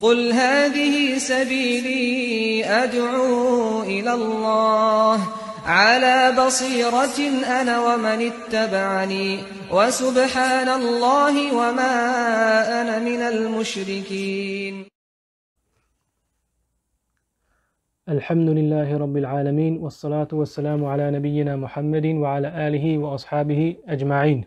قل هذه سبيلي أدعو إلى الله على بصيرة أنا ومن اتبعني وسبحان الله وما أنا من المشركين الحمد لله رب العالمين والصلاة والسلام على نبينا محمد وعلى آله وأصحابه أجمعين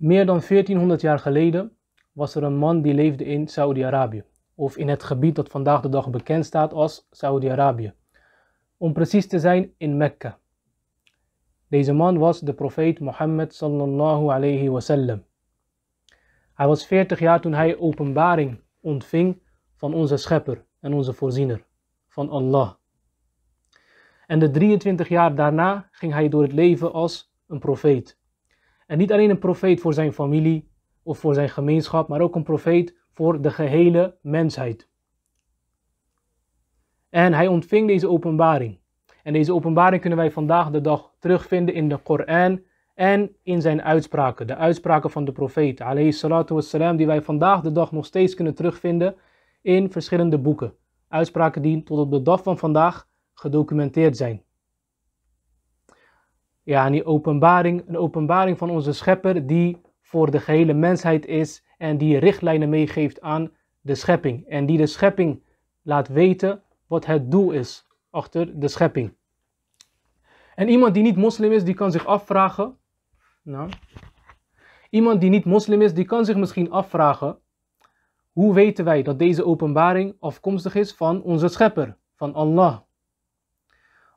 Meer dan 1400 jaar geleden was er een man die leefde in Saudi-Arabië, of in het gebied dat vandaag de dag bekend staat als Saudi-Arabië. Om precies te zijn in Mekka. Deze man was de profeet Mohammed sallallahu alayhi wasallam. Hij was 40 jaar toen hij openbaring ontving van onze schepper en onze voorziener, van Allah. En de 23 jaar daarna ging hij door het leven als een profeet. En niet alleen een profeet voor zijn familie, of voor zijn gemeenschap, maar ook een profeet voor de gehele mensheid. En hij ontving deze openbaring. En deze openbaring kunnen wij vandaag de dag terugvinden in de Koran en in zijn uitspraken, de uitspraken van de profeet, alayhi salatu wassalam, die wij vandaag de dag nog steeds kunnen terugvinden in verschillende boeken. Uitspraken die tot op de dag van vandaag gedocumenteerd zijn. Ja, en die openbaring, een openbaring van onze schepper die voor de gehele mensheid is en die richtlijnen meegeeft aan de schepping. En die de schepping laat weten wat het doel is achter de schepping. En iemand die niet moslim is, die kan zich afvragen. Nou, iemand die niet moslim is, die kan zich misschien afvragen. Hoe weten wij dat deze openbaring afkomstig is van onze schepper, van Allah?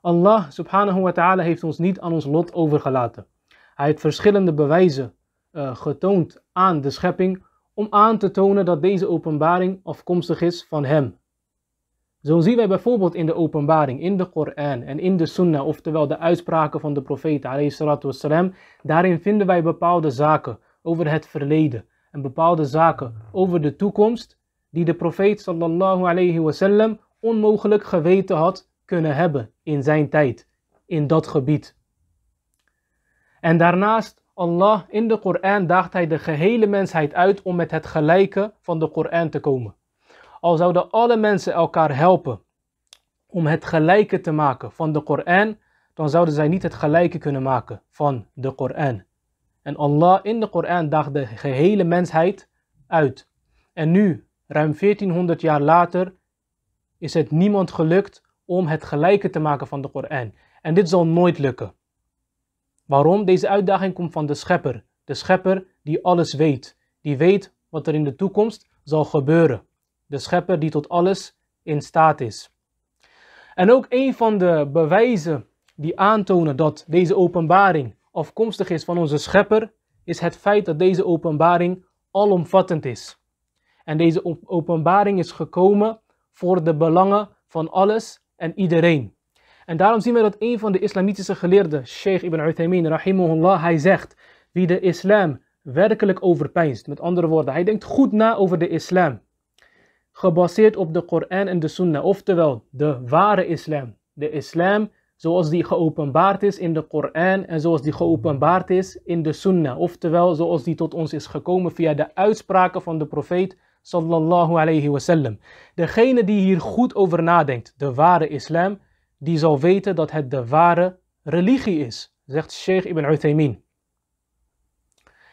Allah subhanahu wa ta'ala heeft ons niet aan ons lot overgelaten. Hij heeft verschillende bewijzen eh, getoond aan de schepping om aan te tonen dat deze openbaring afkomstig is van Hem. Zo zien wij bijvoorbeeld in de openbaring, in de Koran en in de Sunnah, oftewel de uitspraken van de profeet, wassalam, daarin vinden wij bepaalde zaken over het verleden en bepaalde zaken over de toekomst die de profeet sallallahu alayhi wasallam onmogelijk geweten had kunnen hebben in zijn tijd, in dat gebied. En daarnaast Allah in de Koran daagt hij de gehele mensheid uit om met het gelijke van de Koran te komen. Al zouden alle mensen elkaar helpen om het gelijke te maken van de Koran, dan zouden zij niet het gelijke kunnen maken van de Koran. En Allah in de Koran daagt de gehele mensheid uit. En nu, ruim 1400 jaar later, is het niemand gelukt om het gelijke te maken van de Koran. En dit zal nooit lukken. Waarom? Deze uitdaging komt van de Schepper. De Schepper die alles weet. Die weet wat er in de toekomst zal gebeuren. De Schepper die tot alles in staat is. En ook een van de bewijzen die aantonen dat deze openbaring afkomstig is van onze Schepper, is het feit dat deze openbaring alomvattend is. En deze openbaring is gekomen voor de belangen van alles en iedereen. En daarom zien we dat een van de islamitische geleerden, Sheikh Ibn Uthaymin, rahimahullah, hij zegt, wie de islam werkelijk overpeinst, met andere woorden, hij denkt goed na over de islam, gebaseerd op de Koran en de Sunnah, oftewel de ware islam, de islam zoals die geopenbaard is in de Koran en zoals die geopenbaard is in de Sunnah, oftewel zoals die tot ons is gekomen via de uitspraken van de profeet sallallahu alayhi Degene die hier goed over nadenkt, de ware islam, die zal weten dat het de ware religie is, zegt Sheikh ibn Uthaymeen.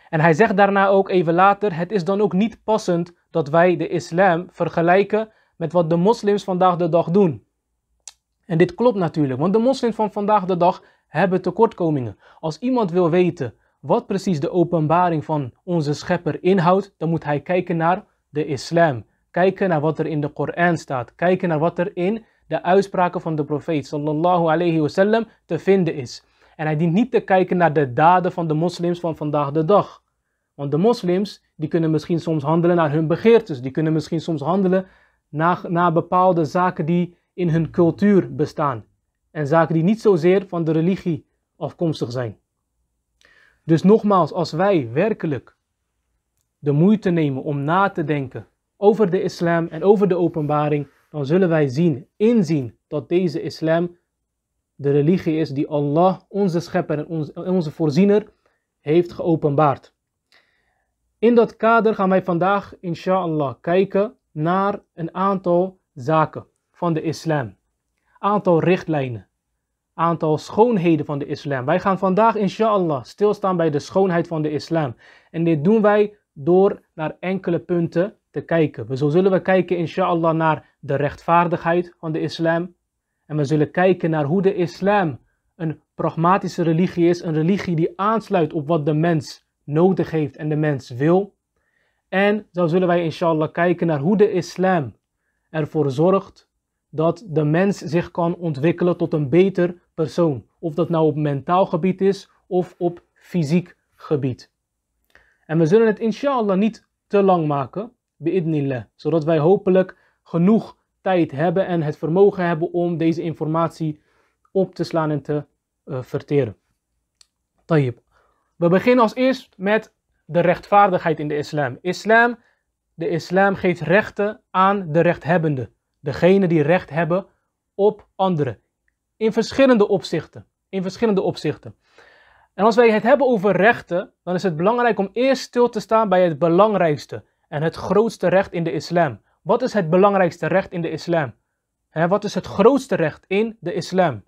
En hij zegt daarna ook even later: Het is dan ook niet passend dat wij de islam vergelijken met wat de moslims vandaag de dag doen. En dit klopt natuurlijk, want de moslims van vandaag de dag hebben tekortkomingen. Als iemand wil weten wat precies de openbaring van onze schepper inhoudt, dan moet hij kijken naar de islam. Kijken naar wat er in de Koran staat. Kijken naar wat er in de uitspraken van de profeet sallallahu alayhi wasallam te vinden is. En hij dient niet te kijken naar de daden van de moslims van vandaag de dag. Want de moslims die kunnen misschien soms handelen naar hun begeertes. Die kunnen misschien soms handelen naar, naar bepaalde zaken die in hun cultuur bestaan. En zaken die niet zozeer van de religie afkomstig zijn. Dus nogmaals, als wij werkelijk de moeite nemen om na te denken over de islam en over de openbaring, dan zullen wij zien, inzien dat deze islam de religie is die Allah, onze schepper en onze, voorziener, heeft geopenbaard. In dat kader gaan wij vandaag, inshallah, kijken naar een aantal zaken van de islam. Aantal richtlijnen, aantal schoonheden van de islam. Wij gaan vandaag, inshallah, stilstaan bij de schoonheid van de islam. En dit doen wij door naar enkele punten te kijken. We zo zullen we kijken, inshallah, naar de rechtvaardigheid van de islam. En we zullen kijken naar hoe de islam een pragmatische religie is. Een religie die aansluit op wat de mens nodig heeft en de mens wil. En zo zullen wij, inshallah, kijken naar hoe de islam ervoor zorgt dat de mens zich kan ontwikkelen tot een beter persoon. Of dat nou op mentaal gebied is of op fysiek gebied. En we zullen het inshallah niet te lang maken bi'idnillah. Zodat wij hopelijk genoeg tijd hebben en het vermogen hebben om deze informatie op te slaan en te eh, verteren. Tayyip. We beginnen als eerst met de rechtvaardigheid in de islam. Islam, de islam geeft rechten aan de rechthebbenden, Degene die recht hebben op anderen. In verschillende opzichten. In verschillende opzichten. En als wij het hebben over rechten, dan is het belangrijk om eerst stil te staan bij het belangrijkste. En het grootste recht in de islam. Wat is het belangrijkste recht in de islam? He, wat is het grootste recht in de islam?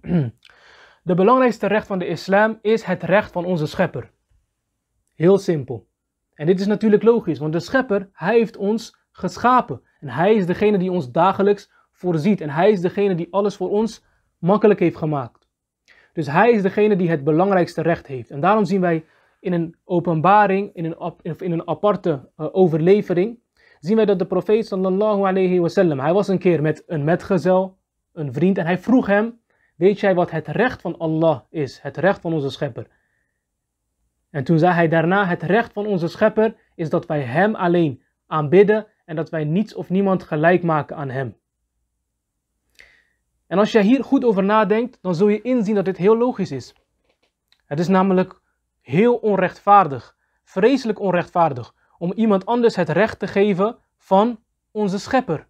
De belangrijkste recht van de islam is het recht van onze schepper. Heel simpel. En dit is natuurlijk logisch, want de schepper, hij heeft ons geschapen. En hij is degene die ons dagelijks voorziet. En hij is degene die alles voor ons makkelijk heeft gemaakt. Dus hij is degene die het belangrijkste recht heeft. En daarom zien wij in een openbaring, in een, of in een aparte eh, overlevering, zien wij dat de profeet sallallahu alayhi wasallam, hij was een keer met een metgezel, een vriend, en hij vroeg hem, weet jij wat het recht van Allah is, het recht van onze schepper? En toen zei hij daarna, het recht van onze schepper is dat wij hem alleen aanbidden en dat wij niets of niemand gelijk maken aan hem. En als je hier goed over nadenkt, dan zul je inzien dat dit heel logisch is. Het is namelijk heel onrechtvaardig, vreselijk onrechtvaardig, om iemand anders het recht te geven van onze schepper.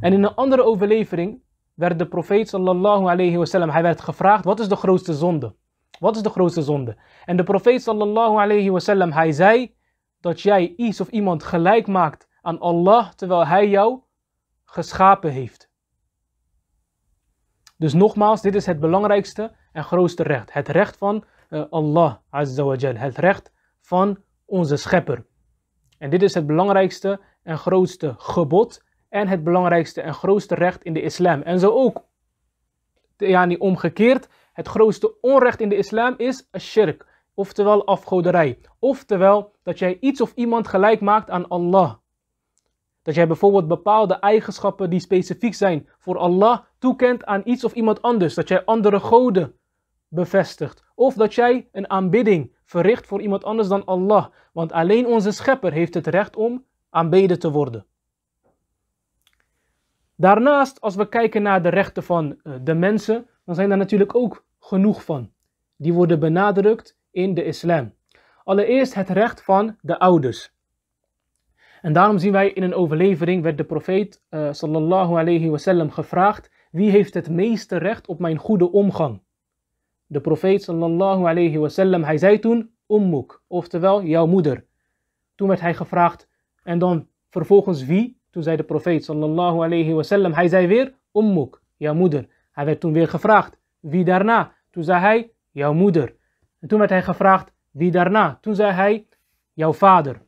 En in een andere overlevering werd de profeet sallallahu alayhi wasallam, hij werd gevraagd, wat is de grootste zonde? Wat is de grootste zonde? En de profeet sallallahu alayhi wasallam, hij zei dat jij iets of iemand gelijk maakt aan Allah terwijl hij jou geschapen heeft. Dus nogmaals, dit is het belangrijkste en grootste recht. Het recht van eh, Allah Azza wa Het recht van onze schepper. En dit is het belangrijkste en grootste gebod. En het belangrijkste en grootste recht in de islam. En zo ook, ja niet omgekeerd, het grootste onrecht in de islam is shirk. Oftewel afgoderij. Oftewel dat jij iets of iemand gelijk maakt aan Allah. Dat jij bijvoorbeeld bepaalde eigenschappen die specifiek zijn voor Allah toekent aan iets of iemand anders. Dat jij andere goden bevestigt. Of dat jij een aanbidding verricht voor iemand anders dan Allah. Want alleen onze schepper heeft het recht om aanbeden te worden. Daarnaast, als we kijken naar de rechten van eh, de mensen, dan zijn daar natuurlijk ook genoeg van. Die worden benadrukt in de islam. Allereerst het recht van de ouders. En daarom zien wij in een overlevering werd de profeet eh, sallallahu alayhi wasallam gevraagd: wie heeft het meeste recht op mijn goede omgang? De profeet sallallahu alayhi wasallam, hij zei toen: ummuk, oftewel jouw moeder. Toen werd hij gevraagd: en dan vervolgens wie? Toen zei de profeet sallallahu alayhi wasallam, hij zei weer: ummuk, jouw moeder. Hij werd toen weer gevraagd: wie daarna? Toen zei hij: jouw moeder. En toen werd hij gevraagd: wie daarna? Toen zei hij: jouw vader.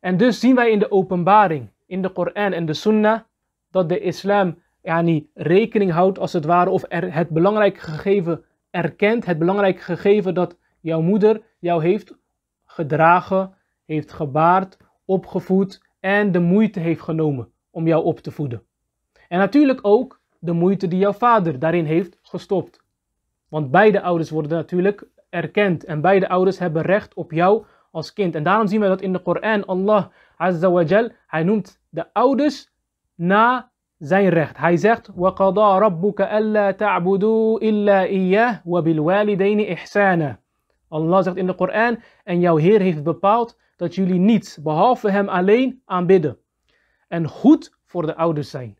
En dus zien wij in de openbaring, in de Koran en de Sunnah, dat de islam yani, rekening houdt als het ware, of er, het belangrijke gegeven erkent, het belangrijke gegeven dat jouw moeder jou heeft gedragen, heeft gebaard, opgevoed en de moeite heeft genomen om jou op te voeden. En natuurlijk ook de moeite die jouw vader daarin heeft gestopt. Want beide ouders worden natuurlijk erkend en beide ouders hebben recht op jou als kind. En daarom zien we dat in de Koran Allah Azza wa Jal, hij noemt de ouders na zijn recht. Hij zegt: وَقَضَى ta'budu illa تَعْبُدُوا wa bil walidayni ihsana. Allah zegt in de Koran: En jouw Heer heeft bepaald dat jullie niets behalve Hem alleen aanbidden. En goed voor de ouders zijn.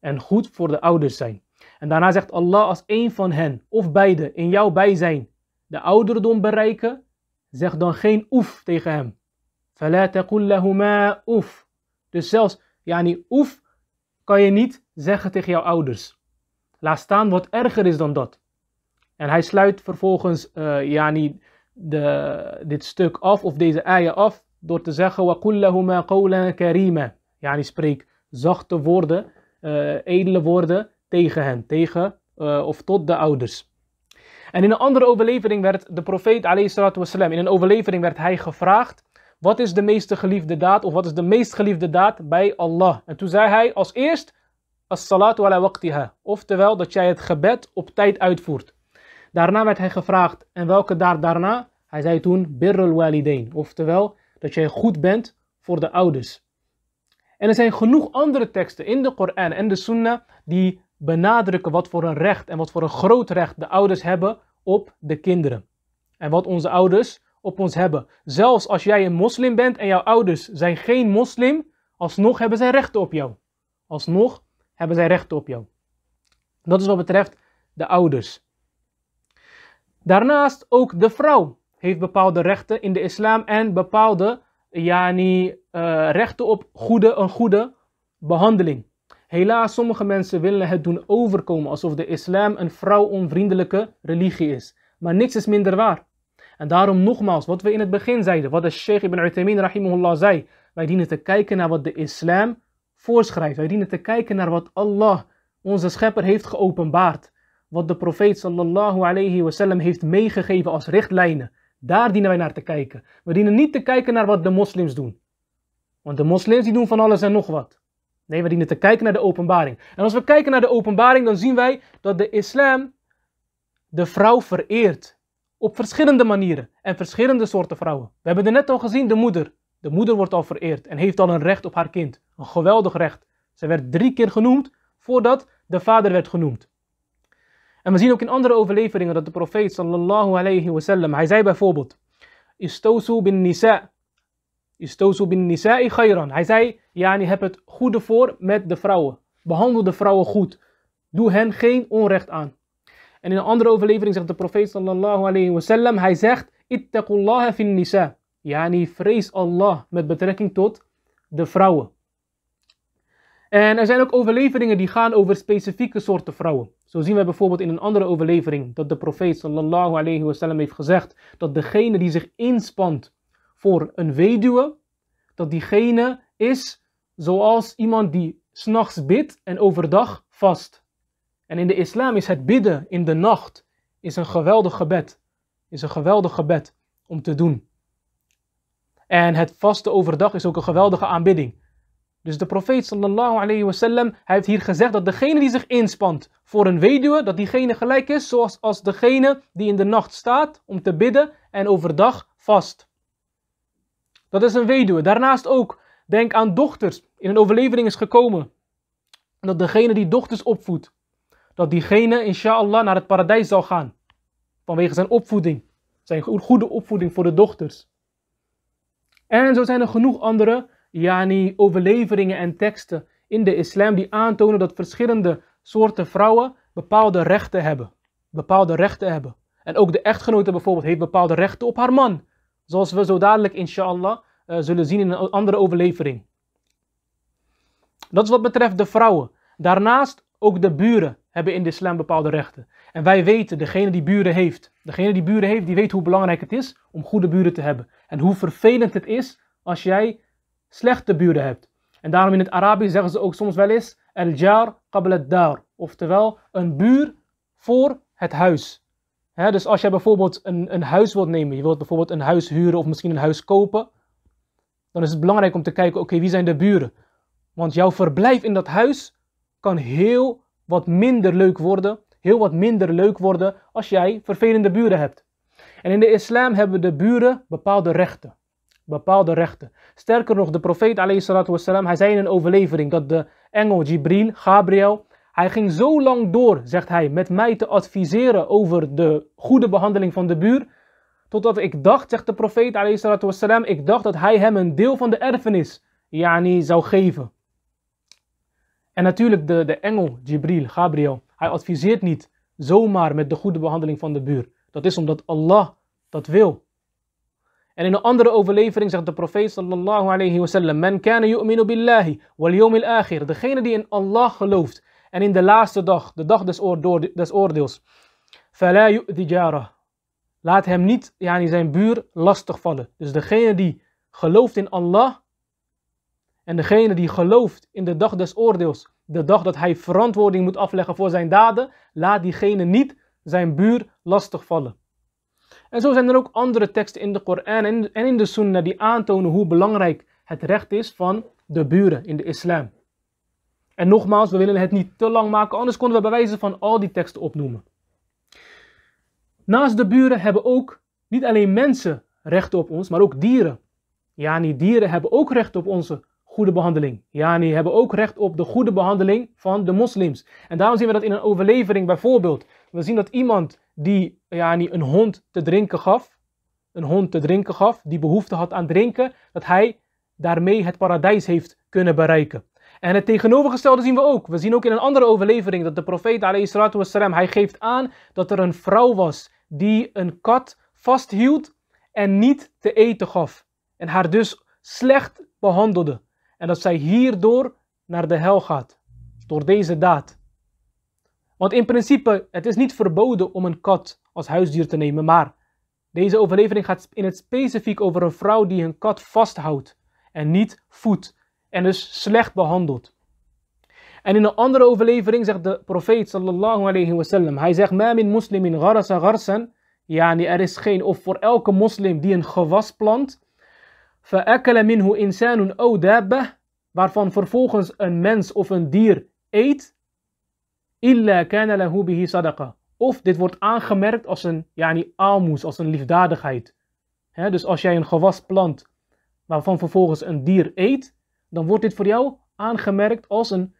En goed voor de ouders zijn. En daarna zegt Allah als één van hen, of beide, in jouw bijzijn, de ouderdom bereiken Zeg dan geen oef tegen hem. فَلَا تَقُلْ لَهُمَا oef. Dus zelfs, yani oef, kan je niet zeggen tegen jouw ouders. Laat staan wat erger is dan dat. En hij sluit vervolgens uh, yani de, dit stuk af, of deze eieren af, door te zeggen: وَقُلْ لَهُمَا قَوْلًا كَرِيمًا. Yani spreek zachte woorden, eh, edele woorden tegen hen, tegen eh, of tot de ouders. En in een andere overlevering werd de profeet wasallam, in een overlevering werd hij gevraagd, wat is de meest geliefde daad of wat is de meest geliefde daad bij Allah? En toen zei hij als eerst, as-salatu ala waqtiha, oftewel dat jij het gebed op tijd uitvoert. Daarna werd hij gevraagd, en welke daad daarna? Hij zei toen, birrul walidain, oftewel dat jij goed bent voor de ouders. En er zijn genoeg andere teksten in de Koran en de Sunna die benadrukken wat voor een recht en wat voor een groot recht de ouders hebben op de kinderen. En wat onze ouders op ons hebben. Zelfs als jij een moslim bent en jouw ouders zijn geen moslim, alsnog hebben zij rechten op jou. Alsnog hebben zij rechten op jou. Dat is wat betreft de ouders. Daarnaast ook de vrouw heeft bepaalde rechten in de islam en bepaalde yani, eh, rechten op goede, een goede behandeling. Helaas, sommige mensen willen het doen overkomen alsof de islam een vrouwonvriendelijke religie is. Maar niks is minder waar. En daarom nogmaals, wat we in het begin zeiden, wat de Sheikh ibn Uthaymeen rahimahullah zei. Wij dienen te kijken naar wat de islam voorschrijft. Wij dienen te kijken naar wat Allah, onze schepper, heeft geopenbaard. Wat de profeet sallallahu alayhi wasallam heeft meegegeven als richtlijnen. Daar dienen wij naar te kijken. We dienen niet te kijken naar wat de moslims doen. Want de moslims die doen van alles en nog wat. Nee, we dienen te kijken naar de openbaring. En als we kijken naar de openbaring, dan zien wij dat de islam de vrouw vereert. Op verschillende manieren en verschillende soorten vrouwen. We hebben er net al gezien de moeder. De moeder wordt al vereerd en heeft al een recht op haar kind. Een geweldig recht. Ze werd drie keer genoemd voordat de vader werd genoemd. En we zien ook in andere overleveringen dat de profeet sallallahu alayhi wasallam, hij zei bijvoorbeeld: Istosu bin nisa bin nisa'i khayran. Hij zei, yani heb het goede voor met de vrouwen. Behandel de vrouwen goed. Doe hen geen onrecht aan. En in een andere overlevering zegt de profeet sallallahu alayhi wasallam, hij zegt, ittaqullaha fin nisa. Yani vrees Allah met betrekking tot de vrouwen. En er zijn ook overleveringen die gaan over specifieke soorten vrouwen. Zo zien we bijvoorbeeld in een andere overlevering dat de profeet sallallahu alayhi heeft gezegd dat degene die zich inspant voor een weduwe, dat diegene is zoals iemand die s'nachts bidt en overdag vast. En in de islam is het bidden in de nacht is een geweldig gebed. Is een geweldig gebed om te doen. En het vasten overdag is ook een geweldige aanbidding. Dus de profeet sallallahu alayhi wasallam, heeft hier gezegd dat degene die zich inspant voor een weduwe, dat diegene gelijk is zoals als degene die in de nacht staat om te bidden en overdag vast. Dat is een weduwe. Daarnaast ook, denk aan dochters. In een overlevering is gekomen dat degene die dochters opvoedt, dat diegene inshallah naar het paradijs zal gaan. Vanwege zijn opvoeding. Zijn goede opvoeding voor de dochters. En zo zijn er genoeg andere yani, overleveringen en teksten in de islam die aantonen dat verschillende soorten vrouwen bepaalde rechten hebben. Bepaalde rechten hebben. En ook de echtgenote bijvoorbeeld heeft bepaalde rechten op haar man. Zoals we zo dadelijk, inshallah, eh, zullen zien in een andere overlevering. Dat is wat betreft de vrouwen. Daarnaast ook de buren hebben in de islam bepaalde rechten. En wij weten, degene die buren heeft, degene die buren heeft, die weet hoe belangrijk het is om goede buren te hebben. En hoe vervelend het is als jij slechte buren hebt. En daarom in het Arabisch zeggen ze ook soms wel eens el-jar qabla dar. Oftewel, een buur voor het huis dus als jij bijvoorbeeld een, een huis wilt nemen, je wilt bijvoorbeeld een huis huren of misschien een huis kopen, dan is het belangrijk om te kijken, oké, wie zijn de buren? Want jouw verblijf in dat huis kan heel wat minder leuk worden, heel wat minder leuk worden als jij vervelende buren hebt. En in de islam hebben de buren bepaalde rechten. Bepaalde rechten. Sterker nog, de profeet, والسلام, hij zei in een overlevering dat de engel Jibril, Gabriel, hij ging zo lang door, zegt hij, met mij te adviseren over de goede behandeling van de buur. Totdat ik dacht, zegt de profeet wassalam, ik dacht dat hij hem een deel van de erfenis yani, zou geven. En natuurlijk de, de engel, Jibril, Gabriel, hij adviseert niet zomaar met de goede behandeling van de buur. Dat is omdat Allah dat wil. En in een andere overlevering zegt de profeet sallallahu alayhi wasallam: Men kana yu'minu billahi wal yawmil akhir. Degene die in Allah gelooft en in de laatste dag, de dag des, oorde des oordeels. Laat hem niet, yani zijn buur, lastig vallen. Dus degene die gelooft in Allah en degene die gelooft in de dag des oordeels, de dag dat hij verantwoording moet afleggen voor zijn daden, laat diegene niet zijn buur lastig vallen. En zo zijn er ook andere teksten in de Koran en in de Sunnah die aantonen hoe belangrijk het recht is van de buren in de islam. En nogmaals, we willen het niet te lang maken, anders konden we bij wijze van al die teksten opnoemen. Naast de buren hebben ook niet alleen mensen recht op ons, maar ook dieren. Ja, die dieren hebben ook recht op onze goede behandeling. Ja, die hebben ook recht op de goede behandeling van de moslims. En daarom zien we dat in een overlevering bijvoorbeeld. We zien dat iemand die ja, een hond te drinken gaf, een hond te drinken gaf, die behoefte had aan drinken, dat hij daarmee het paradijs heeft kunnen bereiken. En het tegenovergestelde zien we ook. We zien ook in een andere overlevering dat de profeet wassalam, hij geeft aan dat er een vrouw was die een kat vasthield en niet te eten gaf. En haar dus slecht behandelde. En dat zij hierdoor naar de hel gaat. Door deze daad. Want in principe, het is niet verboden om een kat als huisdier te nemen. Maar deze overlevering gaat in het specifiek over een vrouw die een kat vasthoudt en niet voedt en dus slecht behandeld. En in een andere overlevering zegt de profeet sallallahu alayhi wasallam, hij zegt, ma min muslimin gharasa gharsan, yani er is geen, of voor elke moslim die een gewas plant, fa'akala minhu insanun aw waarvan vervolgens een mens of een dier eet, illa kana lahu bihi sadaqa. Of dit wordt aangemerkt als een yani, almoes als een liefdadigheid. dus als jij een gewas plant waarvan vervolgens een dier eet, dan wordt dit voor jou aangemerkt als een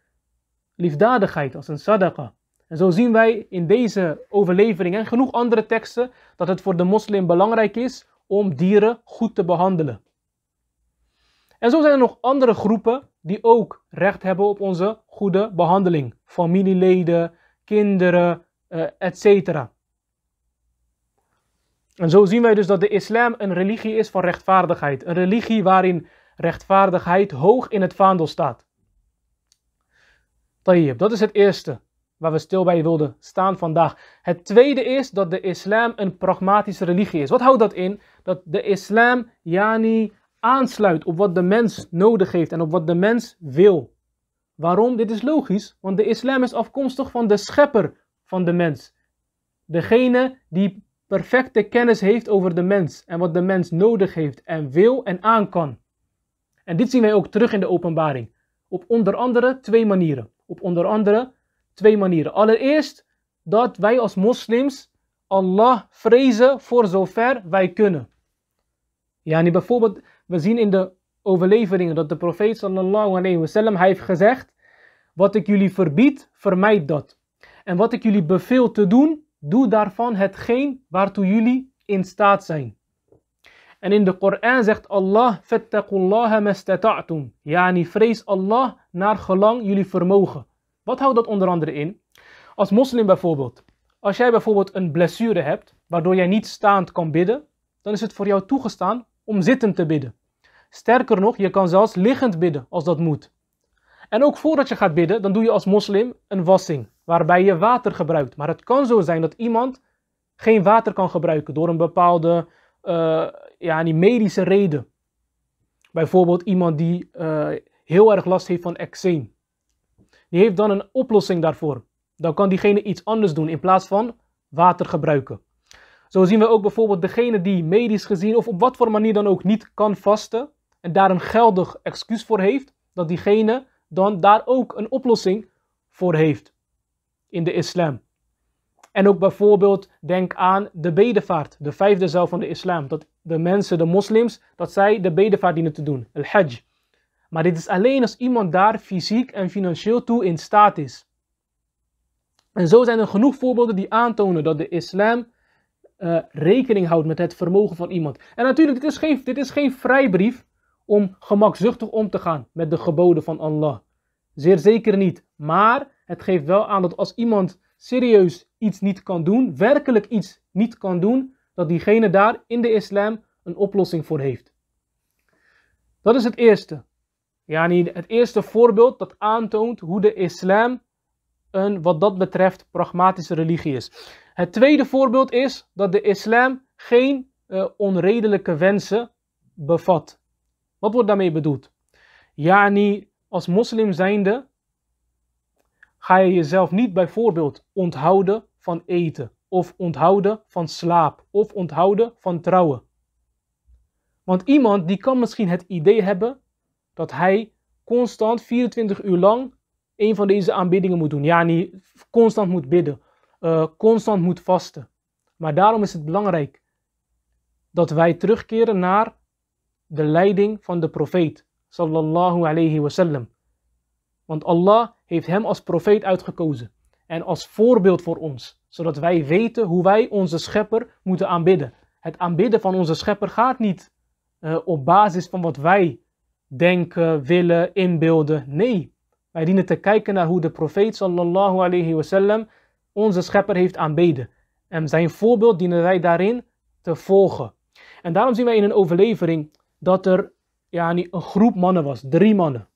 liefdadigheid, als een sadaqa. En zo zien wij in deze overlevering en genoeg andere teksten dat het voor de moslim belangrijk is om dieren goed te behandelen. En zo zijn er nog andere groepen die ook recht hebben op onze goede behandeling. Familieleden, kinderen, eh, etc. En zo zien wij dus dat de islam een religie is van rechtvaardigheid. Een religie waarin rechtvaardigheid hoog in het vaandel staat. Tayyip, dat is het eerste waar we stil bij wilden staan vandaag. Het tweede is dat de islam een pragmatische religie is. Wat houdt dat in? Dat de islam, jani aansluit op wat de mens nodig heeft en op wat de mens wil. Waarom? Dit is logisch, want de islam is afkomstig van de schepper van de mens. Degene die perfecte kennis heeft over de mens en wat de mens nodig heeft en wil en aan kan. En dit zien wij ook terug in de openbaring. Op onder andere twee manieren. Op onder andere twee manieren. Allereerst dat wij als moslims Allah vrezen voor zover wij kunnen. Ja, yani bijvoorbeeld, we zien in de overleveringen dat de profeet sallallahu alayhi wasallam, hij heeft gezegd, wat ik jullie verbied, vermijd dat. En wat ik jullie beveel te doen, doe daarvan hetgeen waartoe jullie in staat zijn. En in de Koran zegt Allah, fattakullaha mastata'tum. Yani vrees Allah naar gelang jullie vermogen. Wat houdt dat onder andere in? Als moslim bijvoorbeeld. Als jij bijvoorbeeld een blessure hebt, waardoor jij niet staand kan bidden, dan is het voor jou toegestaan om zittend te bidden. Sterker nog, je kan zelfs liggend bidden als dat moet. En ook voordat je gaat bidden, dan doe je als moslim een wassing, waarbij je water gebruikt. Maar het kan zo zijn dat iemand geen water kan gebruiken door een bepaalde eh, ja, die medische reden. Bijvoorbeeld iemand die eh, heel erg last heeft van eczeem. Die heeft dan een oplossing daarvoor. Dan kan diegene iets anders doen in plaats van water gebruiken. Zo zien we ook bijvoorbeeld degene die medisch gezien of op wat voor manier dan ook niet kan vasten en daar een geldig excuus voor heeft, dat diegene dan daar ook een oplossing voor heeft in de islam. En ook bijvoorbeeld denk aan de bedevaart, de vijfde zaal van de islam, dat de mensen, de moslims, dat zij de bedevaart dienen te doen, al hajj. Maar dit is alleen als iemand daar fysiek en financieel toe in staat is. En zo zijn er genoeg voorbeelden die aantonen dat de islam eh, rekening houdt met het vermogen van iemand. En natuurlijk, is, geen, dit is geen vrijbrief om gemakzuchtig om te gaan met de geboden van Allah. Zeer zeker niet. Maar het geeft wel aan dat als iemand serieus iets niet kan doen, werkelijk iets niet kan doen, dat diegene daar in de islam een oplossing voor heeft. Dat is het eerste. Yani het eerste voorbeeld dat aantoont hoe de islam een wat dat betreft pragmatische religie is. Het tweede voorbeeld is dat de islam geen eh, onredelijke wensen bevat. Wat wordt daarmee bedoeld? Yani als moslim zijnde ga je jezelf niet bijvoorbeeld onthouden van eten of onthouden van slaap of onthouden van trouwen. Want iemand die kan misschien het idee hebben dat hij constant 24 uur lang een van deze aanbiddingen moet doen. Ja, niet constant moet bidden, eh, constant moet vasten. Maar daarom is het belangrijk dat wij terugkeren naar de leiding van de profeet, sallallahu alayhi wasallam. Want Allah heeft hem als profeet uitgekozen en als voorbeeld voor ons, zodat wij weten hoe wij onze schepper moeten aanbidden. Het aanbidden van onze schepper gaat niet eh, op basis van wat wij denken, willen, inbeelden. Nee, wij dienen te kijken naar hoe de profeet sallallahu alayhi wasallam onze schepper heeft aanbeden. En zijn voorbeeld dienen wij daarin te volgen. En daarom zien wij in een overlevering dat er ja, een groep mannen was, drie mannen.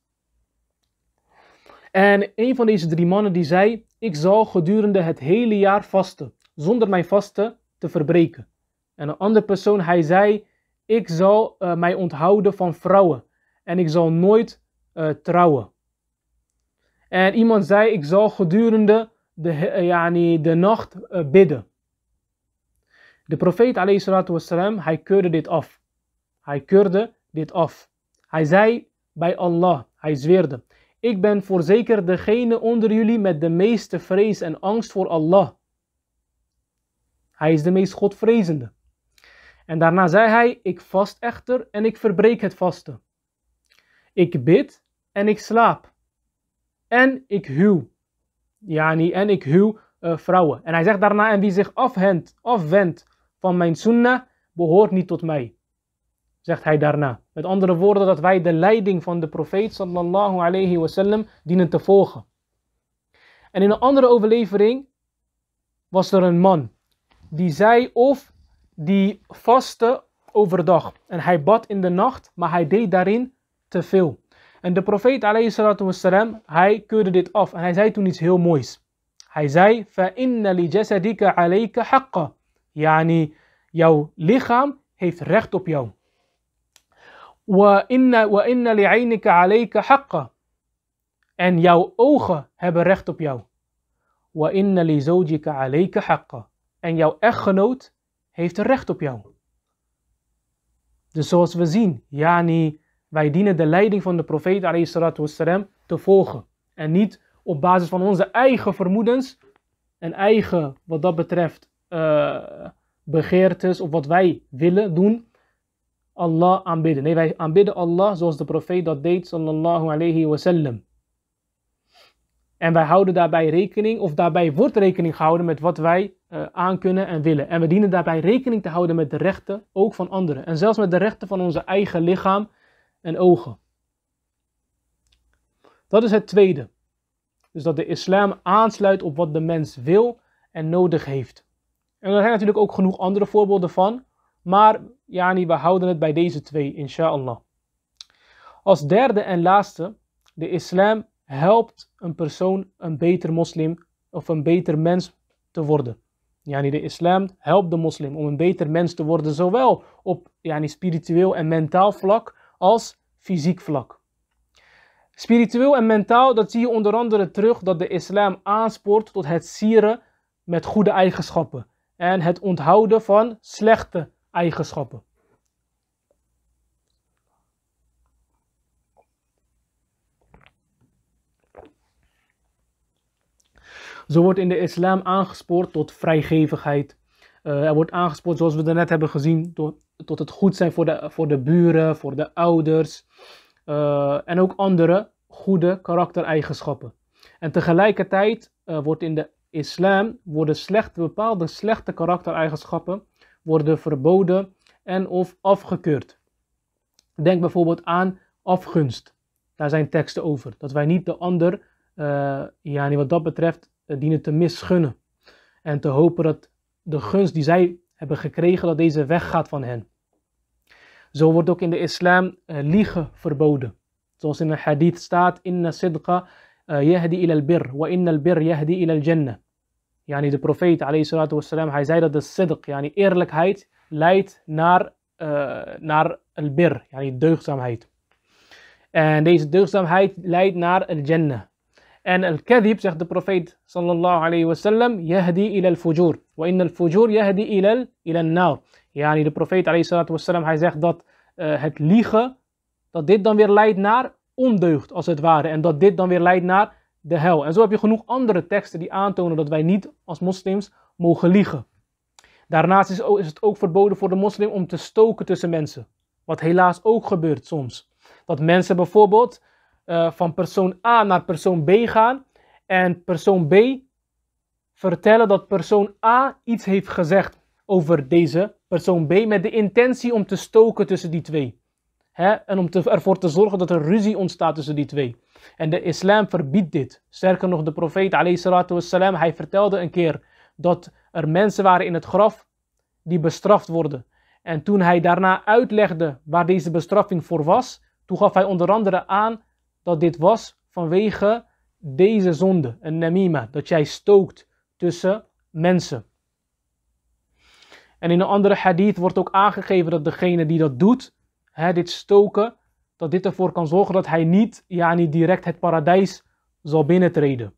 En een van deze drie mannen die zei, ik zal gedurende het hele jaar vasten, zonder mijn vasten te verbreken. En een andere persoon, hij zei, ik zal eh, mij onthouden van vrouwen en ik zal nooit eh, trouwen. En iemand zei, ik zal gedurende de, uh, yani, de nacht bidden. De profeet, wassalam, hij keurde dit af. Hij keurde dit af. Hij zei bij Allah, hij zweerde. Ik ben voorzeker degene onder jullie met de meeste vrees en angst voor Allah. Hij is de meest Godvrezende. En daarna zei hij: Ik vast echter en ik verbreek het vaste. Ik bid en ik slaap. En ik huw. Yani, en ik huw eh, vrouwen. En hij zegt daarna: En wie zich afhendt, afwendt van mijn sunnah, behoort niet tot mij zegt hij daarna. Met andere woorden, dat wij de leiding van de profeet sallallahu alayhi wasallam dienen te volgen. En in een andere overlevering was er een man die zei of die vastte overdag en hij bad in de nacht, maar hij deed daarin te veel. En de profeet alayhi salatu hij keurde dit af en hij zei toen iets heel moois. Hij zei, فَإِنَّ لِجَسَدِكَ عَلَيْكَ حَقَّ Yani, jouw lichaam heeft recht op jou. En jouw ogen hebben recht op jou. En jouw echtgenoot heeft recht op jou. Dus zoals we zien, yani, wij dienen de leiding van de profeet wassalam, te volgen. En niet op basis van onze eigen vermoedens en eigen, wat dat betreft, uh, begeertes of wat wij willen doen. Allah aanbidden. Nee, wij aanbidden Allah zoals de profeet dat deed, sallallahu alayhi wasallam. En wij houden daarbij rekening, of daarbij wordt rekening gehouden met wat wij uh, eh, aan kunnen en willen. En we dienen daarbij rekening te houden met de rechten, ook van anderen. En zelfs met de rechten van onze eigen lichaam en ogen. Dat is het tweede. Dus dat de islam aansluit op wat de mens wil en nodig heeft. En er zijn natuurlijk ook genoeg andere voorbeelden van. Maar yani, we houden het bij deze twee, inshallah. Als derde en laatste, de islam helpt een persoon een beter moslim of een beter mens te worden. Yani, de islam helpt de moslim om een beter mens te worden, zowel op yani, spiritueel en mentaal vlak als fysiek vlak. Spiritueel en mentaal, dat zie je onder andere terug dat de islam aanspoort tot het sieren met goede eigenschappen en het onthouden van slechte eigenschappen. Zo wordt in de islam aangespoord tot vrijgevigheid. Uh, er wordt aangespoord, zoals we daarnet hebben gezien, tot, tot het goed zijn voor de, voor de buren, voor de ouders eh, en ook andere goede karaktereigenschappen. En tegelijkertijd uh, wordt in de islam worden bepaalde slechte karaktereigenschappen worden verboden en of afgekeurd. Denk bijvoorbeeld aan afgunst. Daar zijn teksten over. Dat wij niet de ander, uh, ja, wat dat betreft, eh, dienen te misgunnen. En te hopen dat de gunst die zij hebben gekregen, dat deze weggaat van hen. Zo wordt ook in de islam eh, liegen verboden. Zoals in een hadith staat, inna sidqa yahdi ila al-bir, wa inna al-bir yahdi ila al yani de profeet والسلام, hij zei dat de sidq, yani eerlijkheid, leidt naar, uh, naar al-bir, yani deugdzaamheid. En deze deugdzaamheid leidt naar al-jannah. En al-kadhib, zegt de profeet sallallahu alayhi wasallam, yahdi ila al-fujur. Wa inna al-fujur yahdi ila al-nar. Yani de profeet alayhi hij zegt dat eh, het liegen, dat dit dan weer leidt naar ondeugd als het ware. En dat dit dan weer leidt naar de hel. En zo heb je genoeg andere teksten die aantonen dat wij niet als moslims mogen liegen. Daarnaast is, het ook verboden voor de moslim om te stoken tussen mensen. Wat helaas ook gebeurt soms. Dat mensen bijvoorbeeld eh, van persoon A naar persoon B gaan en persoon B vertellen dat persoon A iets heeft gezegd over deze persoon B met de intentie om te stoken tussen die twee. En om ervoor te zorgen dat er ruzie ontstaat tussen die twee. En de islam verbiedt dit. Sterker nog, de profeet wassalam, hij vertelde een keer dat er mensen waren in het graf die bestraft worden. En toen hij daarna uitlegde waar deze bestraffing voor was, toen gaf hij onder andere aan dat dit was vanwege deze zonde, een namima, dat jij stookt tussen mensen. En in een andere hadith wordt ook aangegeven dat degene die dat doet, dit stoken, dat dit ervoor kan zorgen dat hij niet, ja, niet direct het paradijs zal binnentreden.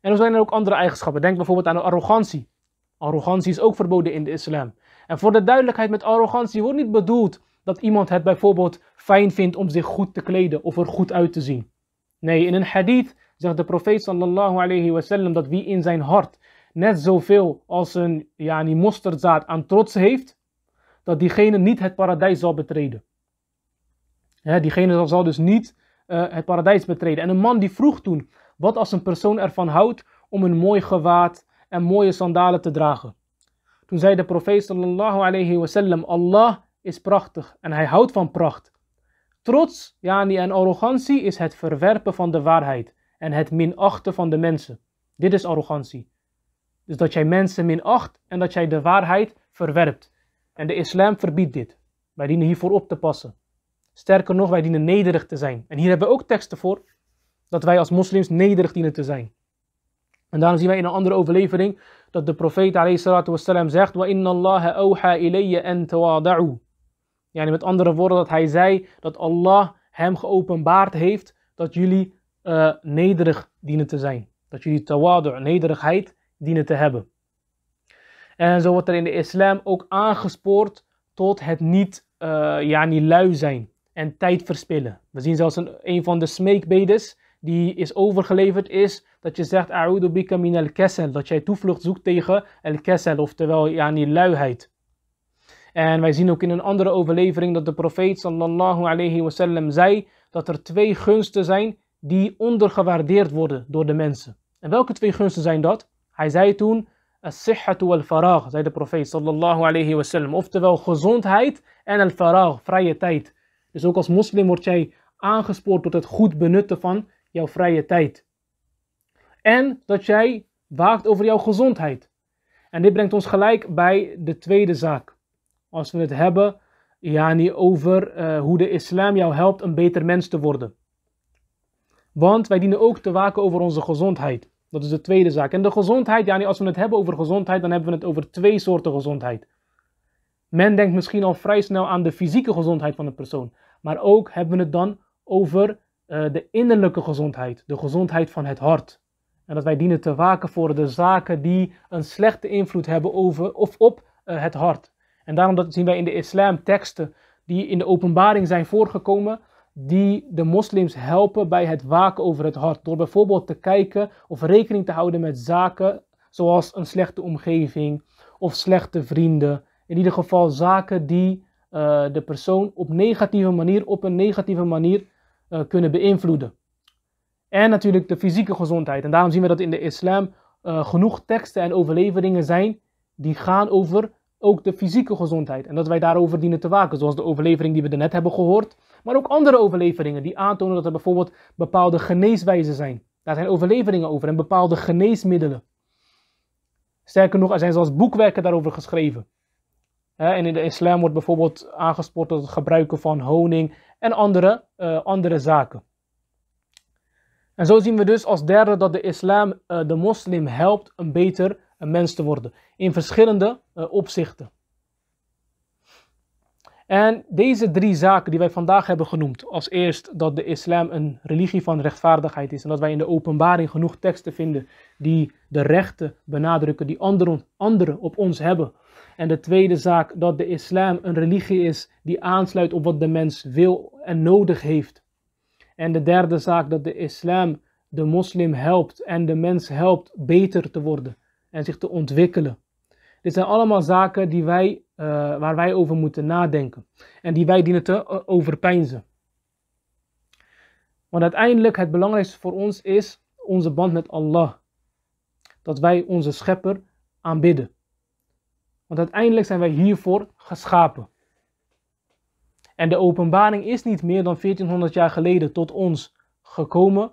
En er zijn er ook andere eigenschappen. Denk bijvoorbeeld aan arrogantie. Arrogantie is ook verboden in de islam. En voor de duidelijkheid, met arrogantie wordt niet bedoeld dat iemand het bijvoorbeeld fijn vindt om zich goed te kleden of er goed uit te zien. Nee, in een hadith zegt de profeet sallallahu alayhi dat wie in zijn hart net zoveel als een ja, mosterdzaad aan trots heeft, dat diegene niet het paradijs zal betreden. diegene zal dus niet eh, het paradijs betreden. En een man die vroeg toen, wat als een persoon ervan houdt om een mooi gewaad en mooie sandalen te dragen? Toen zei de profeet sallallahu alayhi wa sallam: Allah is prachtig en hij houdt van pracht. Trots yani, en arrogantie is het verwerpen van de waarheid en het minachten van de mensen. Dit is arrogantie. Dus dat jij mensen minacht en dat jij de waarheid verwerpt. En de islam verbiedt dit. Wij dienen hiervoor op te passen. Sterker nog, wij dienen nederig te zijn. En hier hebben we ook teksten voor dat wij als moslims nederig dienen te zijn. En daarom zien wij in een andere overlevering dat de profeet wassalam, zegt: Wa inna Allah awha ilayya an tawada'u. met andere woorden, dat hij zei dat Allah hem geopenbaard heeft dat jullie eh, nederig dienen te zijn. Dat jullie tawadu, nederigheid dienen te hebben. En zo wordt er in de islam ook aangespoord tot het niet, eh, ja, niet lui zijn en tijd verspillen. We zien zelfs een, een van de smeekbedes die is overgeleverd is dat je zegt a'udhu bika min al-kessel, dat jij toevlucht zoekt tegen el kessel oftewel niet luiheid. En wij zien ook in een andere overlevering dat de profeet sallallahu alayhi wasallam zei dat er twee gunsten zijn die ondergewaardeerd worden door de mensen. En welke twee gunsten zijn dat? Hij zei toen as sihatu al zei de profeet sallallahu alayhi Oftewel gezondheid en al faragh, vrije tijd. Dus ook als moslim word jij aangespoord tot het goed benutten van jouw vrije tijd. En dat jij waakt over jouw gezondheid. En dit brengt ons gelijk bij de tweede zaak. Als we het hebben yani, over eh, hoe de islam jou helpt een beter mens te worden. Want wij dienen ook te waken over onze gezondheid. Dat is de tweede zaak. En de gezondheid, yani als we het hebben over gezondheid, dan hebben we het over twee soorten gezondheid. Men denkt misschien al vrij snel aan de fysieke gezondheid van de persoon. Maar ook hebben we het dan over eh, de innerlijke gezondheid, de gezondheid van het hart. En dat wij dienen te waken voor de zaken die een slechte invloed hebben over, of op eh, het hart. En daarom dat zien wij in de islam teksten die in de openbaring zijn voorgekomen, die de moslims helpen bij het waken over het hart. Door bijvoorbeeld te kijken of rekening te houden met zaken zoals een slechte omgeving of slechte vrienden. In ieder geval zaken die eh, de persoon op, negatieve manier, op een negatieve manier eh, kunnen beïnvloeden. En natuurlijk de fysieke gezondheid. En daarom zien we dat in de islam eh, genoeg teksten en overleveringen zijn die gaan over ook de fysieke gezondheid en dat wij daarover dienen te waken, zoals de overlevering die we net hebben gehoord, maar ook andere overleveringen die aantonen dat er bijvoorbeeld bepaalde geneeswijzen zijn. Daar zijn overleveringen over en bepaalde geneesmiddelen. Sterker nog, er zijn zelfs boekwerken daarover geschreven. En in de islam wordt bijvoorbeeld aangespoord tot het gebruiken van honing en andere, eh, andere zaken. En zo zien we dus als derde dat de islam eh, de moslim helpt een beter een mens te worden. In verschillende eh, opzichten. En deze drie zaken die wij vandaag hebben genoemd, als eerst dat de islam een religie van rechtvaardigheid is en dat wij in de openbaring genoeg teksten vinden die de rechten benadrukken die anderen, anderen op ons hebben. En de tweede zaak dat de islam een religie is die aansluit op wat de mens wil en nodig heeft. En de derde zaak dat de islam de moslim helpt en de mens helpt beter te worden en zich te ontwikkelen. Dit zijn allemaal zaken die wij, eh, waar wij over moeten nadenken en die wij dienen te eh, overpeinzen. Want uiteindelijk het belangrijkste voor ons is onze band met Allah. Dat wij onze schepper aanbidden. Want uiteindelijk zijn wij hiervoor geschapen. En de openbaring is niet meer dan 1400 jaar geleden tot ons gekomen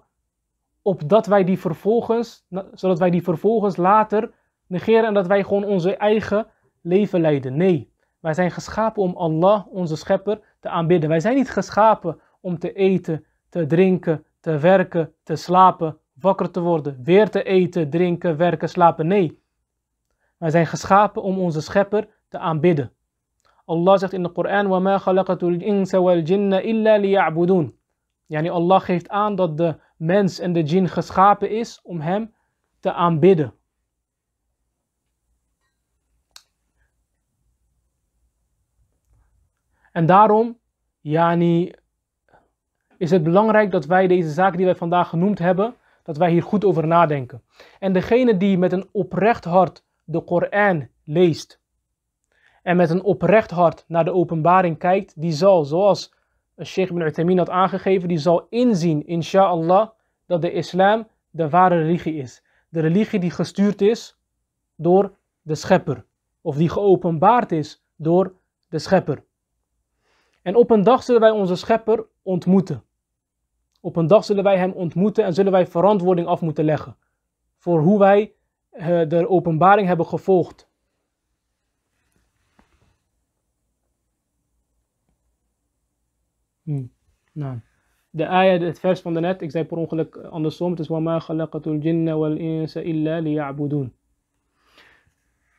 opdat wij die vervolgens, zodat wij die vervolgens later negeren en dat wij gewoon onze eigen leven leiden. Nee, wij zijn geschapen om Allah, onze schepper, te aanbidden. Wij zijn niet geschapen om te eten, te drinken, te werken, te slapen, wakker te worden, weer te eten, drinken, werken, slapen. Nee, wij zijn geschapen om onze schepper te aanbidden. Allah zegt in de Koran: وَمَا خَلَقَتُ الْإِنسَ وَالْجِنَّ إِلَّا لِيَعْبُدُونَ Yani Allah geeft aan dat de mens en de jin geschapen is om hem te aanbidden. En daarom, Jani, is het belangrijk dat wij deze zaken die wij vandaag genoemd hebben, dat wij hier goed over nadenken. En degene die met een oprecht hart de Koran leest en met een oprecht hart naar de openbaring kijkt, die zal, zoals Sheikh ibn Uthaymeen had aangegeven, die zal inzien, inshallah, dat de islam de ware religie is. De religie die gestuurd is door de schepper. Of die geopenbaard is door de schepper. En op een dag zullen wij onze schepper ontmoeten. Op een dag zullen wij hem ontmoeten en zullen wij verantwoording af moeten leggen. Voor hoe wij eh, de openbaring hebben gevolgd. Hmm. Nou. De ayah, het vers van daarnet, ik zei per ongeluk andersom, het is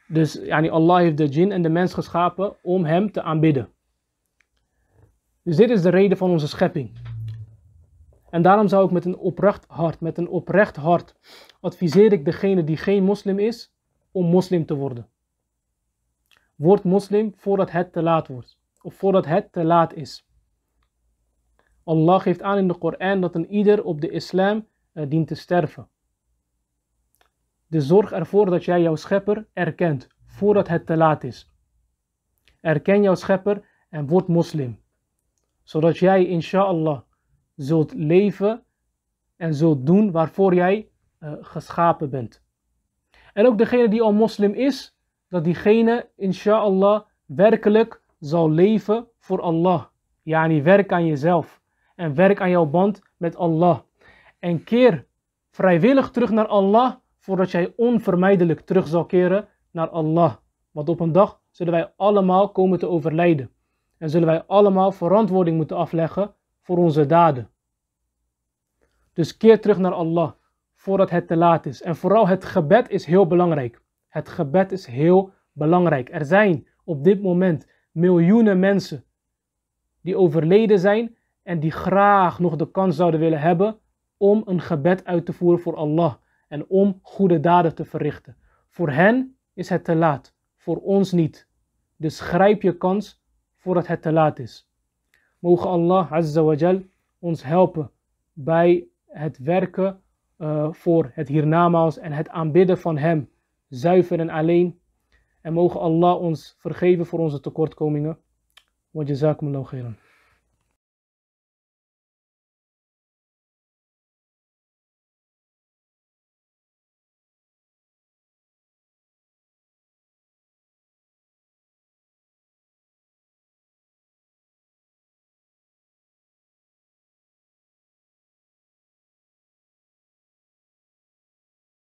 Dus yani Allah heeft de jin en de mens geschapen om hem te aanbidden. Dus dit is de reden van onze schepping. En daarom zou ik met een oprecht hart, met een oprecht hart, adviseer ik degene die geen moslim is, om moslim te worden. Word moslim voordat het te laat wordt. Of voordat het te laat is. Allah geeft aan in de Koran dat een ieder op de islam eh, dient te sterven. Dus zorg ervoor dat jij jouw schepper erkent voordat het te laat is. Erken jouw schepper en word moslim. Zodat jij inshallah zult leven en zult doen waarvoor jij eh, geschapen bent. En ook degene die al moslim is, dat diegene inshallah werkelijk zal leven voor Allah. niet werk aan jezelf en werk aan jouw band met Allah. En keer vrijwillig terug naar Allah voordat jij onvermijdelijk terug zal keren naar Allah. Want op een dag zullen wij allemaal komen te overlijden. En zullen wij allemaal verantwoording moeten afleggen voor onze daden. Dus keer terug naar Allah voordat het te laat is. En vooral het gebed is heel belangrijk. Het gebed is heel belangrijk. Er zijn op dit moment miljoenen mensen die overleden zijn en die graag nog de kans zouden willen hebben om een gebed uit te voeren voor Allah en om goede daden te verrichten. Voor hen is het te laat, voor ons niet. Dus grijp je kans voordat het te laat is. Mogen Allah Azza wa Jal ons helpen bij het werken eh, voor het hiernamaals en het aanbidden van Hem, zuiver en alleen. En mogen Allah ons vergeven voor onze tekortkomingen. Wa jazakumullahu khairan.